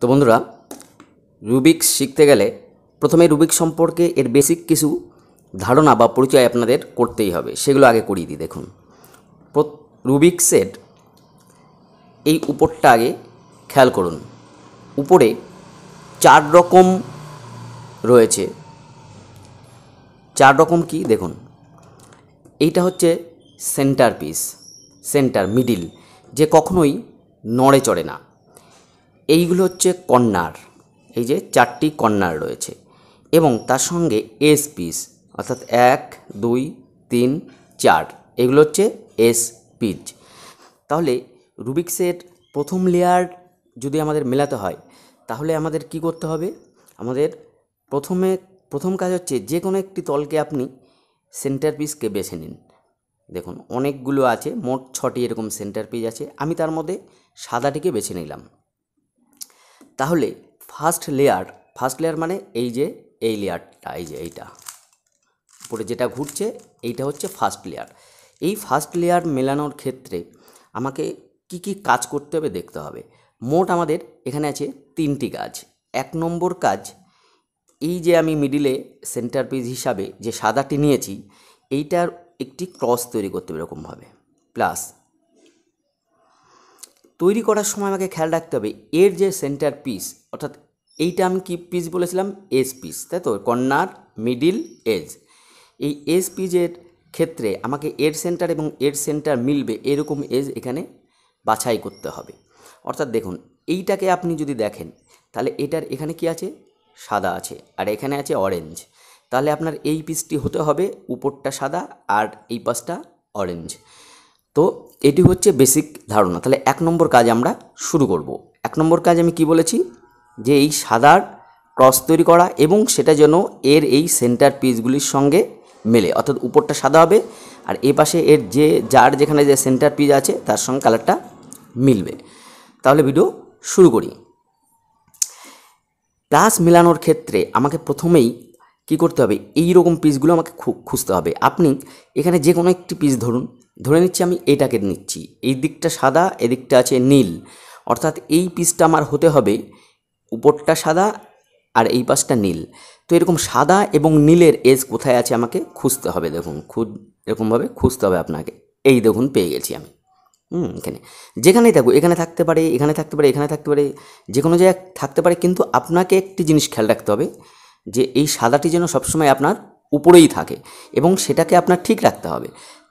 তো বন্ধুরা রুবিক্স শিখতে গেলে প্রথমে রুবিক সম্পর্কে এর বেসিক কিছু ধারণা বা পরিচয় আপনাদের করতেই হবে সেগুলো আগে করিয়ে দিই দেখুন রুবিক্সের এই উপরটা আগে খেয়াল করুন উপরে চার রকম রয়েছে চার রকম কি দেখুন এইটা হচ্ছে সেন্টার পিস সেন্টার মিডিল যে কখনোই নড়ে চড়ে না এইগুলো হচ্ছে কর্নার এই যে চারটি কর্নার রয়েছে এবং তার সঙ্গে এস পিস অর্থাৎ এক দুই তিন চার এগুলো হচ্ছে এস পিচ তাহলে রুবিক্সের প্রথম লেয়ার যদি আমাদের মেলাতে হয় তাহলে আমাদের কি করতে হবে আমাদের প্রথমে প্রথম কাজ হচ্ছে যে কোনো একটি তলকে আপনি সেন্টার পিসকে বেছে নিন দেখুন অনেকগুলো আছে মোট ছটি এরকম সেন্টার পিস আছে আমি তার মধ্যে সাদাটিকে বেছে নিলাম তাহলে ফার্স্ট লেয়ার ফার্স্ট লেয়ার মানে এই যে এই লেয়ারটা এই যে এইটা উপরে যেটা ঘুরছে এইটা হচ্ছে ফার্স্ট লেয়ার এই ফার্স্ট লেয়ার মেলানোর ক্ষেত্রে আমাকে কি কি কাজ করতে হবে দেখতে হবে মোট আমাদের এখানে আছে তিনটি কাজ এক নম্বর কাজ এই যে আমি মিডিলে সেন্টার পিস হিসাবে যে সাদাটি নিয়েছি এইটার একটি ক্রস তৈরি করতে হবে এরকমভাবে প্লাস তৈরি করার সময় আমাকে খেয়াল রাখতে হবে এর যে সেন্টার পিস অর্থাৎ এইটা আমি কি পিস বলেছিলাম এস পিস তাই তো কর্নার মিডিল এজ এই এস পিজের ক্ষেত্রে আমাকে এর সেন্টার এবং এর সেন্টার মিলবে এরকম এজ এখানে বাছাই করতে হবে অর্থাৎ দেখুন এইটাকে আপনি যদি দেখেন তাহলে এটার এখানে কি আছে সাদা আছে আর এখানে আছে অরেঞ্জ তাহলে আপনার এই পিসটি হতে হবে উপরটা সাদা আর এই পাশটা অরেঞ্জ তো এটি হচ্ছে বেসিক ধারণা তাহলে এক নম্বর কাজ আমরা শুরু করব এক নম্বর কাজ আমি কি বলেছি যে এই সাদার ক্রস তৈরি করা এবং সেটা যেন এর এই সেন্টার পিসগুলির সঙ্গে মেলে অর্থাৎ উপরটা সাদা হবে আর এ পাশে এর যে যার যেখানে যে সেন্টার পিস আছে তার সঙ্গে কালারটা মিলবে তাহলে ভিডিও শুরু করি প্লাস মেলানোর ক্ষেত্রে আমাকে প্রথমেই কি করতে হবে এই রকম পিসগুলো আমাকে খুঁজতে হবে আপনি এখানে যে কোনো একটি পিস ধরুন ধরে নিচ্ছি আমি এটাকে নিচ্ছি এই দিকটা সাদা এদিকটা আছে নীল অর্থাৎ এই পিসটা আমার হতে হবে উপরটা সাদা আর এই পাশটা নীল তো এরকম সাদা এবং নীলের এজ কোথায় আছে আমাকে খুঁজতে হবে দেখুন খুব এরকমভাবে খুঁজতে হবে আপনাকে এই দেখুন পেয়ে গেছি আমি হুম এখানে যেখানেই থাকবো এখানে থাকতে পারে এখানে থাকতে পারে এখানে থাকতে পারে যে কোনো জায়গায় থাকতে পারে কিন্তু আপনাকে একটি জিনিস খেয়াল রাখতে হবে যে এই সাদাটি যেন সবসময় আপনার উপরেই থাকে এবং সেটাকে আপনার ঠিক রাখতে হবে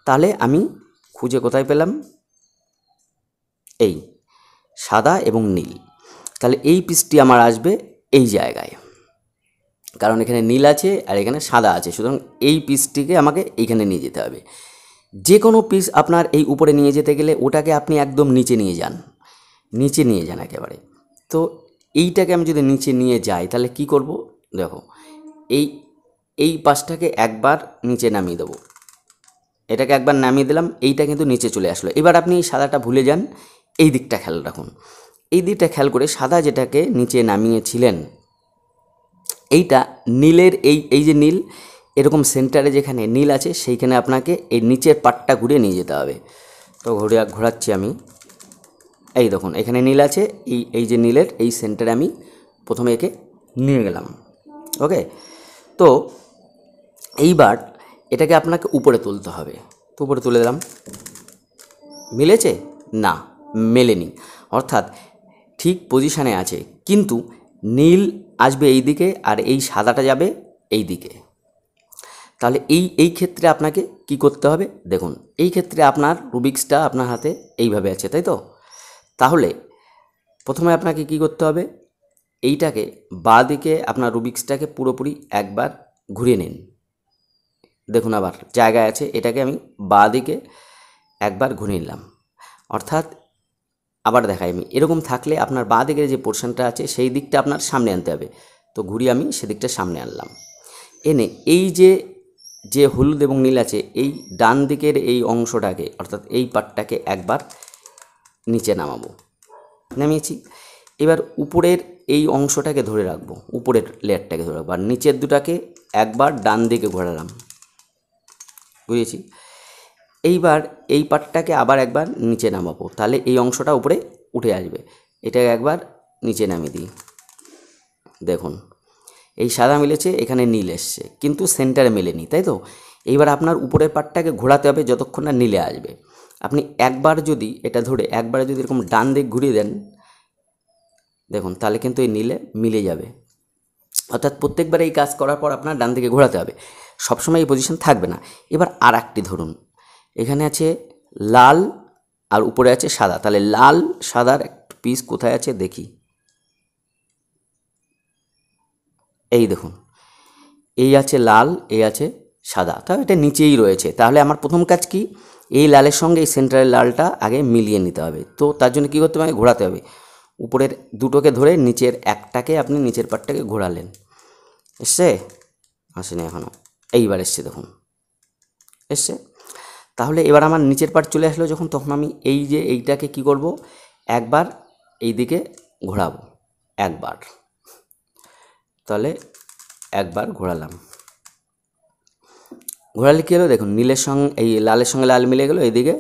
তাহলে আমি খুঁজে কোথায় পেলাম এই সাদা এবং নীল তাহলে এই পিসটি আমার আসবে এই জায়গায় কারণ এখানে নীল আছে আর এখানে সাদা আছে সুতরাং এই পিসটিকে আমাকে এইখানে নিয়ে যেতে হবে যে কোনো পিস আপনার এই উপরে নিয়ে যেতে গেলে ওটাকে আপনি একদম নিচে নিয়ে যান নিচে নিয়ে যান একেবারে তো এইটাকে আমি যদি নিচে নিয়ে যাই তাহলে কি করব দেখো এই এই পাশটাকে একবার নিচে নামিয়ে দেবো এটাকে একবার নামিয়ে দিলাম এইটা কিন্তু নিচে চলে আসলো এবার আপনি সাদাটা ভুলে যান এই দিকটা খেয়াল রাখুন এই দিকটা খেয়াল করে সাদা যেটাকে নিচে নামিয়েছিলেন এইটা নীলের এই এই যে নীল এরকম সেন্টারে যেখানে নীল আছে সেইখানে আপনাকে এই নিচের পাটটা ঘুরে নিয়ে যেতে হবে তো ঘুরে ঘোরাচ্ছি আমি এই দেখুন এখানে নীল আছে এই এই যে নীলের এই সেন্টারে আমি প্রথমে একে নিয়ে গেলাম ওকে তো এইবার এটাকে আপনাকে উপরে তুলতে হবে তো উপরে তুলে দিলাম মিলেছে না মেলেনি অর্থাৎ ঠিক পজিশানে আছে কিন্তু নীল আসবে এই দিকে আর এই সাদাটা যাবে এই দিকে তাহলে এই এই ক্ষেত্রে আপনাকে কি করতে হবে দেখুন এই ক্ষেত্রে আপনার রুবিক্সটা আপনার হাতে এইভাবে আছে তাই তো তাহলে প্রথমে আপনাকে কি করতে হবে এইটাকে বাঁ দিকে আপনার রুবিক্সটাকে পুরোপুরি একবার ঘুরিয়ে নিন দেখুন আবার জায়গায় আছে এটাকে আমি বা দিকে একবার ঘুরিয়ে নিলাম অর্থাৎ আবার দেখাই আমি এরকম থাকলে আপনার বা দিকের যে পোর্শনটা আছে সেই দিকটা আপনার সামনে আনতে হবে তো ঘুরিয়ে আমি সেদিকটা সামনে আনলাম এনে এই যে যে হলুদ এবং নীল আছে এই ডান দিকের এই অংশটাকে অর্থাৎ এই পাটটাকে একবার নিচে নামাবো নামিয়েছি এবার উপরের এই অংশটাকে ধরে রাখবো উপরের লেয়ারটাকে ধরে রাখবো আর নিচের দুটাকে একবার ডান দিকে ঘোরালাম বুঝেছি এইবার এই পার্টটাকে আবার একবার নিচে নামাবো তাহলে এই অংশটা উপরে উঠে আসবে এটা একবার নিচে নামিয়ে দিই দেখুন এই সাদা মিলেছে এখানে নীল এসছে কিন্তু সেন্টারে মেলেনি তাই তো এইবার আপনার উপরের পাটটাকে ঘোরাতে হবে যতক্ষণ না নীলে আসবে আপনি একবার যদি এটা ধরে একবার যদি এরকম ডান দিক ঘুরিয়ে দেন দেখুন তাহলে কিন্তু এই নীলে মিলে যাবে অর্থাৎ প্রত্যেকবার এই কাজ করার পর আপনার ডান দিকে ঘোরাতে হবে সবসময় এই পজিশন থাকবে না এবার আর একটি ধরুন এখানে আছে লাল আর উপরে আছে সাদা তাহলে লাল সাদার একটা পিস কোথায় আছে দেখি এই দেখুন এই আছে লাল এই আছে সাদা তাহলে এটা নিচেই রয়েছে তাহলে আমার প্রথম কাজ কি এই লালের সঙ্গে এই সেন্টারের লালটা আগে মিলিয়ে নিতে হবে তো তার জন্য কী করতে হবে ঘোরাতে হবে উপরের দুটোকে ধরে নিচের একটাকে আপনি নিচের পাটটাকে ঘোরালেন এসছে আসেনি এখনও এইবার এসছে দেখুন এসছে তাহলে এবার আমার নিচের পার্ট চলে আসলো যখন তখন আমি এই যে এইটাকে কি করব একবার এই দিকে ঘোরাবো একবার তাহলে একবার ঘোরালাম ঘোরালে কী হলো দেখুন নীলের সঙ্গে এই লালের সঙ্গে লাল মিলে গেলো এইদিকে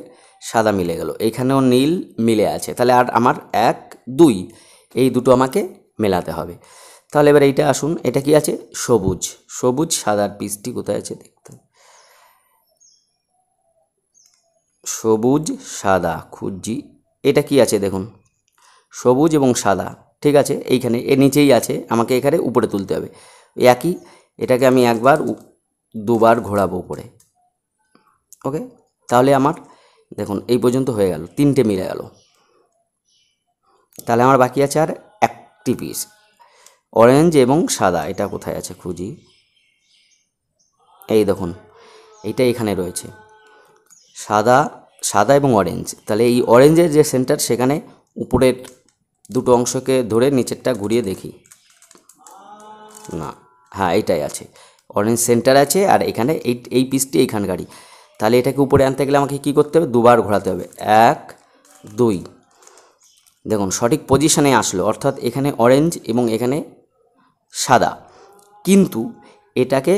সাদা মিলে গেল এইখানেও নীল মিলে আছে তাহলে আর আমার এক দুই এই দুটো আমাকে মেলাতে হবে তাহলে এবার এইটা আসুন এটা কি আছে সবুজ সবুজ সাদার পিসটি কোথায় আছে দেখতে সবুজ সাদা খুঁজি এটা কি আছে দেখুন সবুজ এবং সাদা ঠিক আছে এইখানে এর নিচেই আছে আমাকে এখানে উপরে তুলতে হবে একই এটাকে আমি একবার দুবার ঘোরাবো উপরে ওকে তাহলে আমার দেখুন এই পর্যন্ত হয়ে গেল তিনটে মিলে গেল তাহলে আমার বাকি আছে আর একটি পিস অরেঞ্জ এবং সাদা এটা কোথায় আছে খুঁজি এই দেখুন এইটা এখানে রয়েছে সাদা সাদা এবং অরেঞ্জ তাহলে এই অরেঞ্জের যে সেন্টার সেখানে উপরের দুটো অংশকে ধরে নিচেরটা ঘুরিয়ে দেখি না হ্যাঁ এইটাই আছে অরেঞ্জ সেন্টার আছে আর এখানে এই এই পিসটি গাড়ি তাহলে এটাকে উপরে আনতে গেলে আমাকে কি করতে হবে দুবার ঘোরাতে হবে এক দুই দেখুন সঠিক পজিশানে আসলো অর্থাৎ এখানে অরেঞ্জ এবং এখানে সাদা কিন্তু এটাকে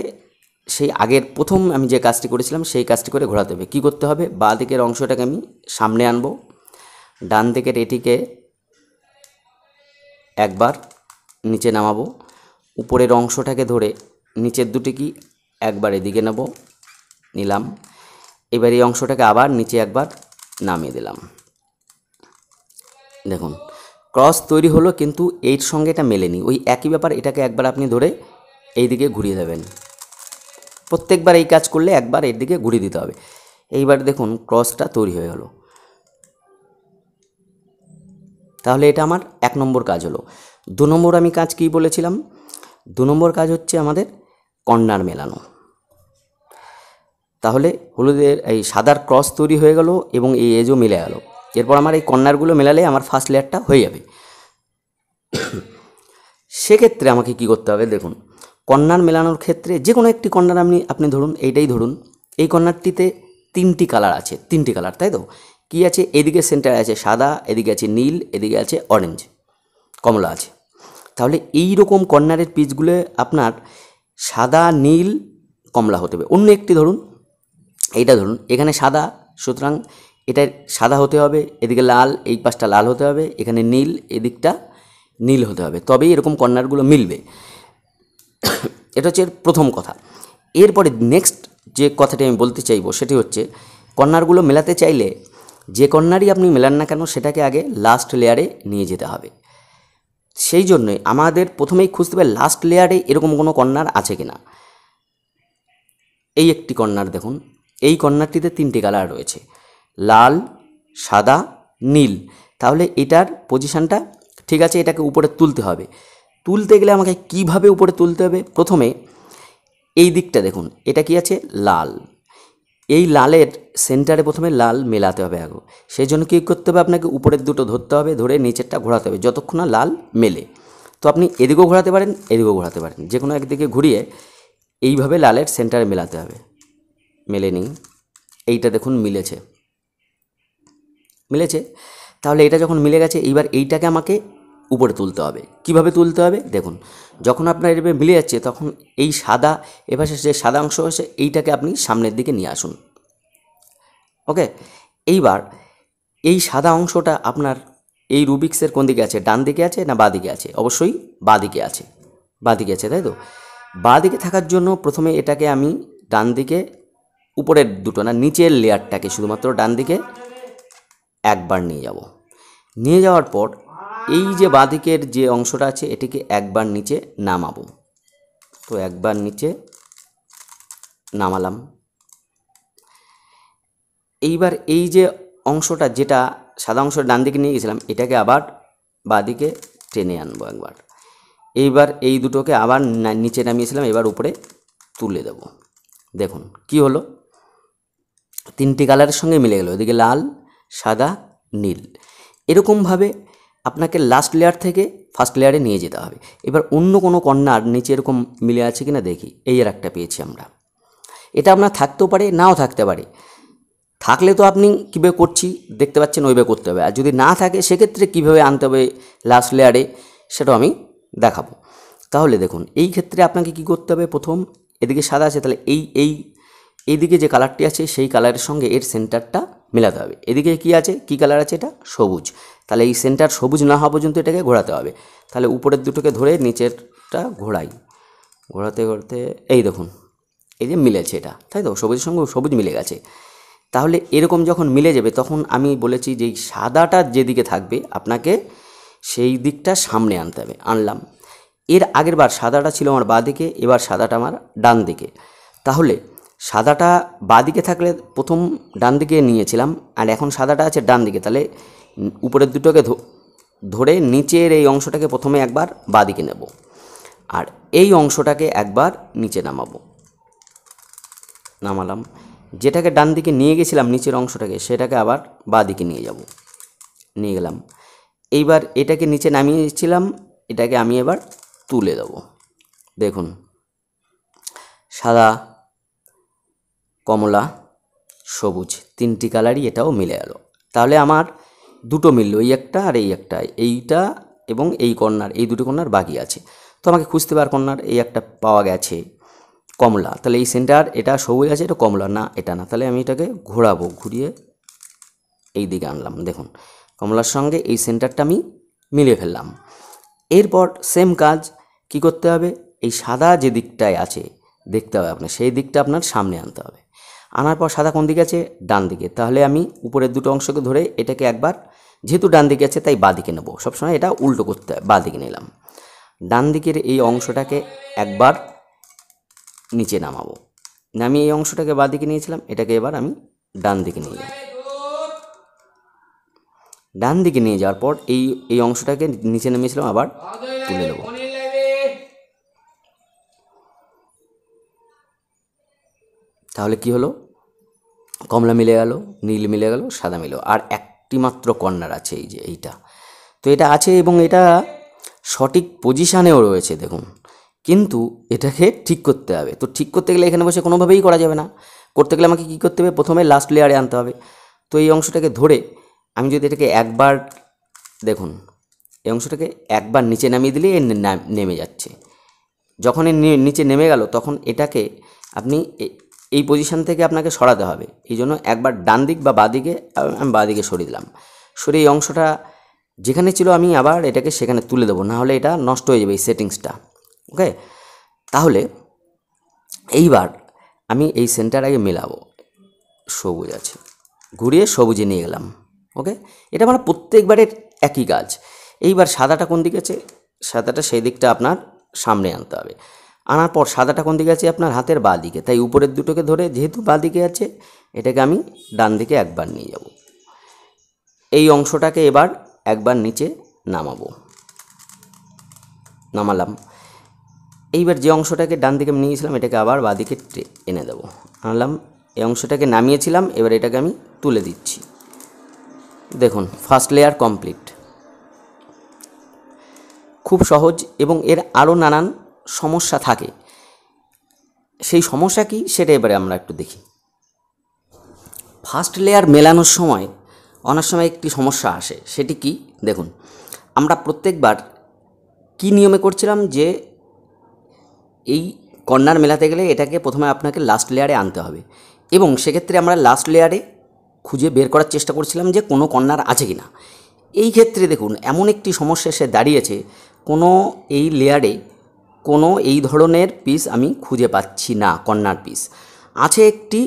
সেই আগের প্রথম আমি যে কাজটি করেছিলাম সেই কাজটি করে ঘোরাতে হবে কী করতে হবে বাঁ দিকের অংশটাকে আমি সামনে আনব ডান দিকের এটিকে একবার নিচে নামাবো উপরের অংশটাকে ধরে নিচের দুটি কি একবার এদিকে নেব নিলাম এবার এই অংশটাকে আবার নিচে একবার নামিয়ে দিলাম দেখুন ক্রস তৈরি হলো কিন্তু এইট সঙ্গে এটা মেলেনি ওই একই ব্যাপার এটাকে একবার আপনি ধরে এই দিকে ঘুরিয়ে দেবেন প্রত্যেকবার এই কাজ করলে একবার এর দিকে ঘুরিয়ে দিতে হবে এইবার দেখুন ক্রসটা তৈরি হয়ে গেল তাহলে এটা আমার এক নম্বর কাজ হলো দু নম্বর আমি কাজ কি বলেছিলাম দু নম্বর কাজ হচ্ছে আমাদের কর্নার মেলানো তাহলে হলুদের এই সাদার ক্রস তৈরি হয়ে গেল এবং এই এজও মিলে গেল এরপর আমার এই কর্নারগুলো মেলালে আমার ফার্স্ট লেয়ারটা হয়ে যাবে সেক্ষেত্রে আমাকে কি করতে হবে দেখুন কর্নার মেলানোর ক্ষেত্রে যে কোনো একটি কর্নার আপনি আপনি ধরুন এইটাই ধরুন এই কর্নারটিতে তিনটি কালার আছে তিনটি কালার তাই তো কি আছে এদিকে সেন্টার আছে সাদা এদিকে আছে নীল এদিকে আছে অরেঞ্জ কমলা আছে তাহলে এই রকম কর্নারের পিচগুলো আপনার সাদা নীল কমলা হতে হবে অন্য একটি ধরুন এইটা ধরুন এখানে সাদা সুতরাং এটা সাদা হতে হবে এদিকে লাল এই পাশটা লাল হতে হবে এখানে নীল এদিকটা নীল হতে হবে তবেই এরকম কর্নারগুলো মিলবে এটা হচ্ছে এর প্রথম কথা এরপরে নেক্সট যে কথাটি আমি বলতে চাইব সেটি হচ্ছে কর্নারগুলো মেলাতে চাইলে যে কর্নারই আপনি মেলান না কেন সেটাকে আগে লাস্ট লেয়ারে নিয়ে যেতে হবে সেই জন্যই আমাদের প্রথমেই খুঁজতে হবে লাস্ট লেয়ারে এরকম কোনো কর্নার আছে কি না এই একটি কর্নার দেখুন এই কর্নারটিতে তিনটি কালার রয়েছে লাল সাদা নীল তাহলে এটার পজিশানটা ঠিক আছে এটাকে উপরে তুলতে হবে তুলতে গেলে আমাকে কিভাবে উপরে তুলতে হবে প্রথমে এই দিকটা দেখুন এটা কি আছে লাল এই লালের সেন্টারে প্রথমে লাল মেলাতে হবে আগে সেই জন্য কী করতে হবে আপনাকে উপরের দুটো ধরতে হবে ধরে নিচেরটা ঘোরাতে হবে যতক্ষণ না লাল মেলে তো আপনি এদিকেও ঘোরাতে পারেন এদিকেও ঘোরাতে পারেন যে কোনো একদিকে ঘুরিয়ে এইভাবে লালের সেন্টারে মেলাতে হবে মেলে নিন এইটা দেখুন মিলেছে মিলেছে তাহলে এটা যখন মিলে গেছে এইবার এইটাকে আমাকে উপরে তুলতে হবে কিভাবে তুলতে হবে দেখুন যখন আপনার এভাবে মিলে যাচ্ছে তখন এই সাদা এপাশে যে সাদা অংশ আছে এইটাকে আপনি সামনের দিকে নিয়ে আসুন ওকে এইবার এই সাদা অংশটা আপনার এই রুবিক্সের কোন দিকে আছে ডান দিকে আছে না বাঁ দিকে আছে অবশ্যই বাঁ দিকে আছে বাঁ দিকে আছে তাই তো বাঁ দিকে থাকার জন্য প্রথমে এটাকে আমি ডান দিকে উপরের দুটো না নিচের লেয়ারটাকে শুধুমাত্র ডান দিকে একবার নিয়ে যাব নিয়ে যাওয়ার পর এই যে বাঁদিকের যে অংশটা আছে এটিকে একবার নিচে নামাবো তো একবার নিচে নামালাম এইবার এই যে অংশটা যেটা সাদা অংশ ডান দিকে নিয়ে গেছিলাম এটাকে আবার বাঁদিকে টেনে আনবো একবার এইবার এই দুটোকে আবার নিচে নামিয়েছিলাম এবার উপরে তুলে দেব দেখুন কি হলো তিনটি কালারের সঙ্গে মিলে গেল এদিকে লাল সাদা নীল এরকমভাবে আপনাকে লাস্ট লেয়ার থেকে ফার্স্ট লেয়ারে নিয়ে যেতে হবে এবার অন্য কোনো কর্নার নিচে এরকম মিলে আছে কিনা দেখি এই আর একটা পেয়েছি আমরা এটা আপনার থাকতেও পারে নাও থাকতে পারে থাকলে তো আপনি কীভাবে করছি দেখতে পাচ্ছেন ওইভাবে করতে হবে আর যদি না থাকে সেক্ষেত্রে কীভাবে আনতে হবে লাস্ট লেয়ারে সেটাও আমি দেখাবো তাহলে দেখুন এই ক্ষেত্রে আপনাকে কি করতে হবে প্রথম এদিকে সাদা আছে তাহলে এই এই এইদিকে যে কালারটি আছে সেই কালারের সঙ্গে এর সেন্টারটা মেলাতে হবে এদিকে কি আছে কি কালার আছে এটা সবুজ তাহলে এই সেন্টার সবুজ না হওয়া পর্যন্ত এটাকে ঘোরাতে হবে তাহলে উপরের দুটোকে ধরে নিচেরটা ঘোরাই ঘোরাতে ঘোরাতে এই দেখুন এই যে মিলেছে এটা তাই তো সবুজের সঙ্গে সবুজ মিলে গেছে তাহলে এরকম যখন মিলে যাবে তখন আমি বলেছি যে সাদাটা যেদিকে থাকবে আপনাকে সেই দিকটা সামনে আনতে হবে আনলাম এর আগের বার সাদাটা ছিল আমার বাঁ দিকে এবার সাদাটা আমার ডান দিকে তাহলে সাদাটা বাঁদিকে থাকলে প্রথম ডান দিকে নিয়েছিলাম আর এখন সাদাটা আছে ডান দিকে তাহলে উপরের দুটোকে ধরে নিচের এই অংশটাকে প্রথমে একবার বাঁদিকে নেব আর এই অংশটাকে একবার নিচে নামাবো নামালাম যেটাকে ডান দিকে নিয়ে গেছিলাম নিচের অংশটাকে সেটাকে আবার বাঁদিকে নিয়ে যাব নিয়ে গেলাম এইবার এটাকে নিচে নামিয়েছিলাম এটাকে আমি এবার তুলে দেব দেখুন সাদা কমলা সবুজ তিনটি কালারই এটাও মিলে গেল তাহলে আমার দুটো মিলল এই একটা আর এই একটা এইটা এবং এই কর্নার এই দুটো কর্নার বাকি আছে তো আমাকে খুঁজতে পার কর্নার এই একটা পাওয়া গেছে কমলা তাহলে এই সেন্টার এটা সবুজ আছে এটা কমলা না এটা না তাহলে আমি এটাকে ঘোরাবো ঘুরিয়ে এই দিকে আনলাম দেখুন কমলার সঙ্গে এই সেন্টারটা আমি মিলে ফেললাম এরপর সেম কাজ কি করতে হবে এই সাদা যে দিকটায় আছে দেখতে হবে আপনার সেই দিকটা আপনার সামনে আনতে হবে আনার পর সাদা কোন দিকে আছে ডান দিকে তাহলে আমি উপরের দুটো অংশকে ধরে এটাকে একবার যেহেতু ডান দিকে আছে তাই বাঁ দিকে নেবো সবসময় এটা উল্টো করতে বাঁ দিকে নিলাম ডান দিকের এই অংশটাকে একবার নিচে নামাবো আমি এই অংশটাকে বাঁ দিকে নিয়েছিলাম এটাকে এবার আমি ডান দিকে নিয়ে যাব ডান দিকে নিয়ে যাওয়ার পর এই এই অংশটাকে নিচে নামিয়েছিলাম আবার তুলে নেবো তাহলে কি হলো কমলা মিলে গেল নীল মিলে গেল সাদা মিলে আর একটি মাত্র কর্নার আছে এই যে এইটা তো এটা আছে এবং এটা সঠিক পজিশানেও রয়েছে দেখুন কিন্তু এটাকে ঠিক করতে হবে তো ঠিক করতে গেলে এখানে বসে কোনোভাবেই করা যাবে না করতে গেলে আমাকে কী করতে হবে প্রথমে লাস্ট লেয়ারে আনতে হবে তো এই অংশটাকে ধরে আমি যদি এটাকে একবার দেখুন এই অংশটাকে একবার নিচে নামিয়ে দিলে এর নেমে যাচ্ছে যখন এর নিচে নেমে গেল তখন এটাকে আপনি এই পজিশান থেকে আপনাকে সরাতে হবে এই জন্য একবার ডান দিক বা বাদিকে আমি বাদিকে সরিয়ে দিলাম সরে এই অংশটা যেখানে ছিল আমি আবার এটাকে সেখানে তুলে দেবো নাহলে এটা নষ্ট হয়ে যাবে এই সেটিংসটা ওকে তাহলে এইবার আমি এই সেন্টার আগে মেলাবো সবুজ আছে ঘুরিয়ে সবুজে নিয়ে গেলাম ওকে এটা আমার প্রত্যেকবারের একই কাজ এইবার সাদাটা কোন দিকে আছে সাদাটা সেই দিকটা আপনার সামনে আনতে হবে আনার পর সাদাটা কোন দিকে আছে আপনার হাতের বাঁ দিকে তাই উপরের দুটোকে ধরে যেহেতু বাঁ দিকে আছে এটাকে আমি ডান দিকে একবার নিয়ে যাব এই অংশটাকে এবার একবার নিচে নামাবো নামালাম এইবার যে অংশটাকে ডান দিকে নিয়েছিলাম এটাকে আবার বাঁ দিকে এনে দেবো আনলাম এই অংশটাকে নামিয়েছিলাম এবার এটাকে আমি তুলে দিচ্ছি দেখুন ফার্স্ট লেয়ার কমপ্লিট খুব সহজ এবং এর আরও নানান সমস্যা থাকে সেই সমস্যা কি সেটা এবারে আমরা একটু দেখি ফার্স্ট লেয়ার মেলানোর সময় অনেক সময় একটি সমস্যা আসে সেটি কি দেখুন আমরা প্রত্যেকবার কি নিয়মে করছিলাম যে এই কর্নার মেলাতে গেলে এটাকে প্রথমে আপনাকে লাস্ট লেয়ারে আনতে হবে এবং সেক্ষেত্রে আমরা লাস্ট লেয়ারে খুঁজে বের করার চেষ্টা করছিলাম যে কোনো কর্নার আছে কি না এই ক্ষেত্রে দেখুন এমন একটি সমস্যা এসে দাঁড়িয়েছে কোনো এই লেয়ারে কোনো এই ধরনের পিস আমি খুঁজে পাচ্ছি না কর্নার পিস আছে একটি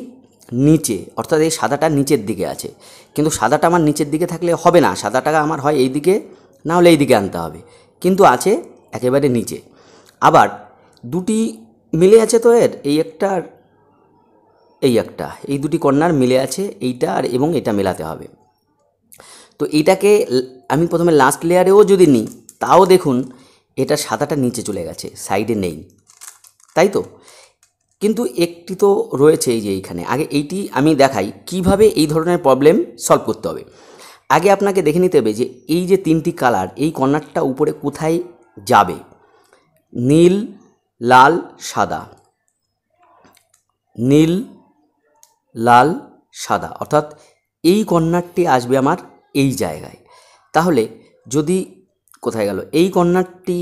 নিচে অর্থাৎ এই সাদাটা নিচের দিকে আছে কিন্তু সাদাটা আমার নিচের দিকে থাকলে হবে না সাদাটা আমার হয় এই দিকে না হলে এই দিকে আনতে হবে কিন্তু আছে একেবারে নিচে আবার দুটি মিলে আছে তো এর এই একটা এই একটা এই দুটি কর্নার মিলে আছে এইটা আর এবং এটা মেলাতে হবে তো এইটাকে আমি প্রথমে লাস্ট লেয়ারেও যদি নিই তাও দেখুন এটা সাদাটা নিচে চলে গেছে সাইডে নেই তাই তো কিন্তু একটি তো রয়েছে এই যে এইখানে আগে এইটি আমি দেখাই কিভাবে এই ধরনের প্রবলেম সলভ করতে হবে আগে আপনাকে দেখে নিতে হবে যে এই যে তিনটি কালার এই কর্নারটা উপরে কোথায় যাবে নীল লাল সাদা নীল লাল সাদা অর্থাৎ এই কর্নারটি আসবে আমার এই জায়গায় তাহলে যদি কোথায় গেল এই কর্নারটি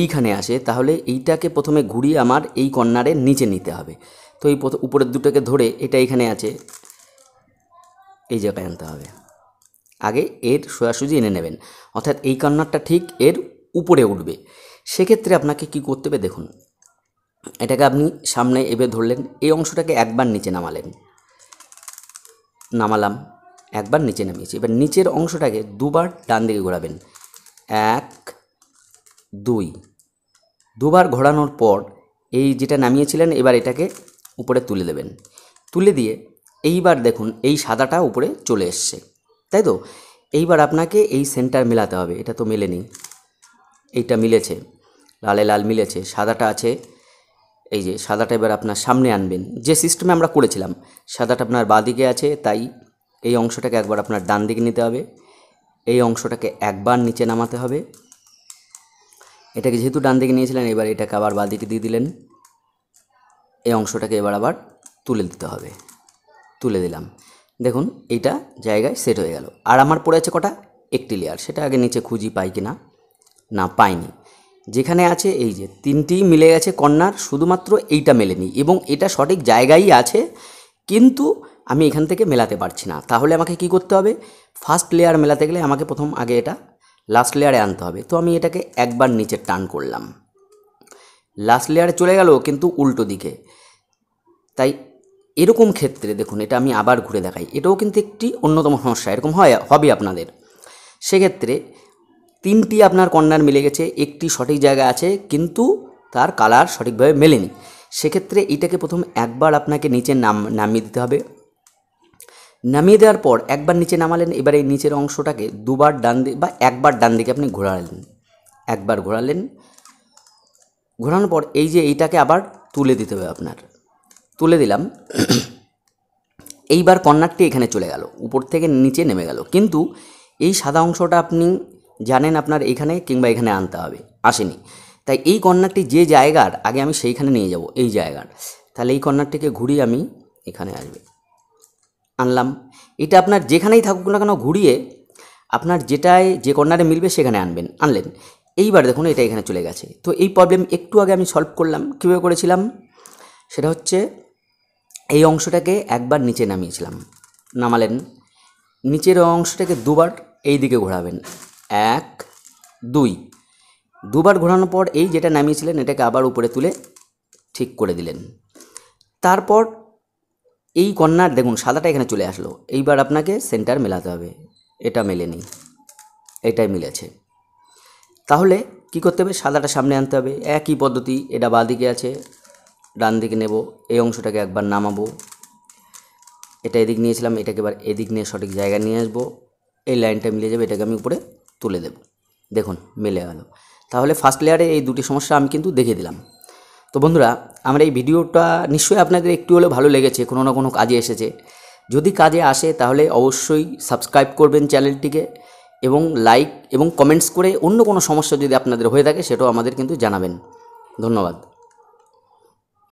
এইখানে আসে তাহলে এইটাকে প্রথমে ঘুরিয়ে আমার এই কর্নারের নিচে নিতে হবে তো এই উপরের দুটোকে ধরে এটা এখানে আছে এই জায়গায় আনতে হবে আগে এর সোজাসুজি এনে নেবেন অর্থাৎ এই কর্নারটা ঠিক এর উপরে উঠবে সেক্ষেত্রে আপনাকে কি করতে হবে দেখুন এটাকে আপনি সামনে এবে ধরলেন এই অংশটাকে একবার নিচে নামালেন নামালাম একবার নিচে নামিয়েছি এবার নিচের অংশটাকে দুবার ডান দিকে ঘোরাবেন এক দুই দুবার ঘোরানোর পর এই যেটা নামিয়েছিলেন এবার এটাকে উপরে তুলে দেবেন তুলে দিয়ে এইবার দেখুন এই সাদাটা উপরে চলে এসছে তাই তো এইবার আপনাকে এই সেন্টার মেলাতে হবে এটা তো মেলেনি এইটা মিলেছে লালে লাল মিলেছে সাদাটা আছে এই যে সাদাটা এবার আপনার সামনে আনবেন যে সিস্টেমে আমরা করেছিলাম সাদাটা আপনার বাঁ দিকে আছে তাই এই অংশটাকে একবার আপনার ডান দিকে নিতে হবে এই অংশটাকে একবার নিচে নামাতে হবে এটাকে যেহেতু ডান দিকে নিয়েছিলেন এবার এটাকে আবার দিকে দিয়ে দিলেন এই অংশটাকে এবার আবার তুলে দিতে হবে তুলে দিলাম দেখুন এইটা জায়গায় সেট হয়ে গেল আর আমার পড়ে আছে কটা একটি লেয়ার সেটা আগে নিচে খুঁজি পাই কি না না পাইনি যেখানে আছে এই যে তিনটি মিলে গেছে কন্যার শুধুমাত্র এইটা মেলেনি এবং এটা সঠিক জায়গায় আছে কিন্তু আমি এখান থেকে মেলাতে পারছি না তাহলে আমাকে কি করতে হবে ফার্স্ট লেয়ার মেলাতে গেলে আমাকে প্রথম আগে এটা লাস্ট লেয়ারে আনতে হবে তো আমি এটাকে একবার নিচে টান করলাম লাস্ট লেয়ারে চলে গেল কিন্তু উল্টো দিকে তাই এরকম ক্ষেত্রে দেখুন এটা আমি আবার ঘুরে দেখাই এটাও কিন্তু একটি অন্যতম সমস্যা এরকম হয় হবে আপনাদের সেক্ষেত্রে তিনটি আপনার কর্নার মিলে গেছে একটি সঠিক জায়গা আছে কিন্তু তার কালার সঠিকভাবে মেলেনি সেক্ষেত্রে এটাকে প্রথম একবার আপনাকে নিচে নাম নামিয়ে দিতে হবে নামিয়ে দেওয়ার পর একবার নিচে নামালেন এবার এই নিচের অংশটাকে দুবার ডান দিকে বা একবার ডান দিকে আপনি ঘোরালেন একবার ঘোরালেন ঘোরানোর পর এই যে এইটাকে আবার তুলে দিতে হবে আপনার তুলে দিলাম এইবার কর্নারটি এখানে চলে গেল উপর থেকে নিচে নেমে গেল কিন্তু এই সাদা অংশটা আপনি জানেন আপনার এখানে কিংবা এখানে আনতে হবে আসেনি তাই এই কর্নারটি যে জায়গার আগে আমি সেইখানে নিয়ে যাব এই জায়গার তাহলে এই কর্নারটিকে ঘুরিয়ে আমি এখানে আসবে আনলাম এটা আপনার যেখানেই থাকুক না কেন ঘুরিয়ে আপনার যেটায় যে কর্নারে মিলবে সেখানে আনবেন আনলেন এইবার দেখুন এটা এখানে চলে গেছে তো এই প্রবলেম একটু আগে আমি সলভ করলাম কীভাবে করেছিলাম সেটা হচ্ছে এই অংশটাকে একবার নিচে নামিয়েছিলাম নামালেন নিচের অংশটাকে দুবার এই দিকে ঘোরাবেন এক দুই দুবার ঘোরানোর পর এই যেটা নামিয়েছিলেন এটাকে আবার উপরে তুলে ঠিক করে দিলেন তারপর এই কর্নার দেখুন সাদাটা এখানে চলে আসলো এইবার আপনাকে সেন্টার মেলাতে হবে এটা মেলেনি এটাই মিলেছে তাহলে কি করতে হবে সাদাটা সামনে আনতে হবে একই পদ্ধতি এটা দিকে আছে ডান দিকে নেব এই অংশটাকে একবার নামাবো এটা এদিক নিয়েছিলাম এটাকে এবার এদিক নিয়ে সঠিক জায়গায় নিয়ে আসবো এই লাইনটা মিলে যাবে এটাকে আমি উপরে তুলে দেব দেখুন মেলে গেল তাহলে ফার্স্ট লেয়ারে এই দুটি সমস্যা আমি কিন্তু দেখিয়ে দিলাম তো বন্ধুরা আমার এই ভিডিওটা নিশ্চয়ই আপনাদের একটু হলেও ভালো লেগেছে কোনো না কোনো কাজে এসেছে যদি কাজে আসে তাহলে অবশ্যই সাবস্ক্রাইব করবেন চ্যানেলটিকে এবং লাইক এবং কমেন্টস করে অন্য কোনো সমস্যা যদি আপনাদের হয়ে থাকে সেটাও আমাদের কিন্তু জানাবেন ধন্যবাদ